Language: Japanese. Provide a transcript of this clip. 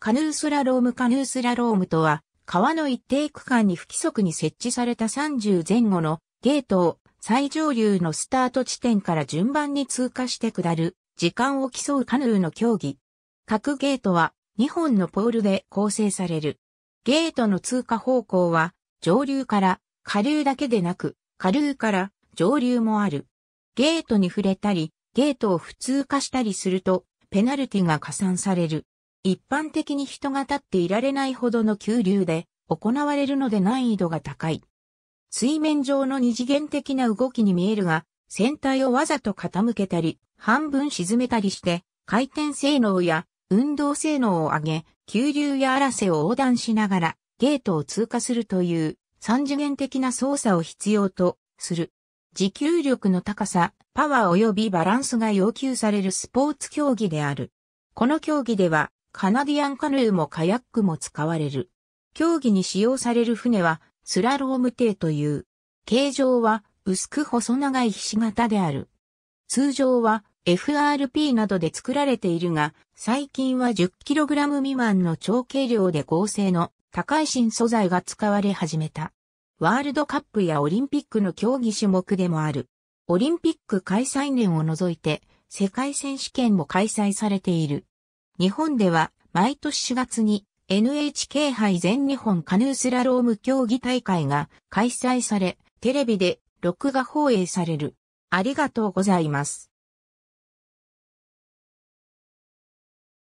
カヌースラロームカヌースラロームとは、川の一定区間に不規則に設置された30前後のゲートを最上流のスタート地点から順番に通過して下る時間を競うカヌーの競技。各ゲートは2本のポールで構成される。ゲートの通過方向は上流から下流だけでなく下流から上流もある。ゲートに触れたり、ゲートを普通化したりするとペナルティが加算される。一般的に人が立っていられないほどの急流で行われるので難易度が高い。水面上の二次元的な動きに見えるが、船体をわざと傾けたり、半分沈めたりして、回転性能や運動性能を上げ、急流や荒瀬を横断しながら、ゲートを通過するという三次元的な操作を必要とする。持久力の高さ、パワー及びバランスが要求されるスポーツ競技である。この競技ではカナディアンカヌーもカヤックも使われる。競技に使用される船はスラローム艇という。形状は薄く細長いひし形である。通常は FRP などで作られているが、最近は 10kg 未満の超軽量で合成の高い新素材が使われ始めた。ワールドカップやオリンピックの競技種目でもある。オリンピック開催年を除いて世界選手権も開催されている。日本では毎年4月に NHK 杯全日本カヌースラローム競技大会が開催され、テレビで録画放映される。ありがとうございます。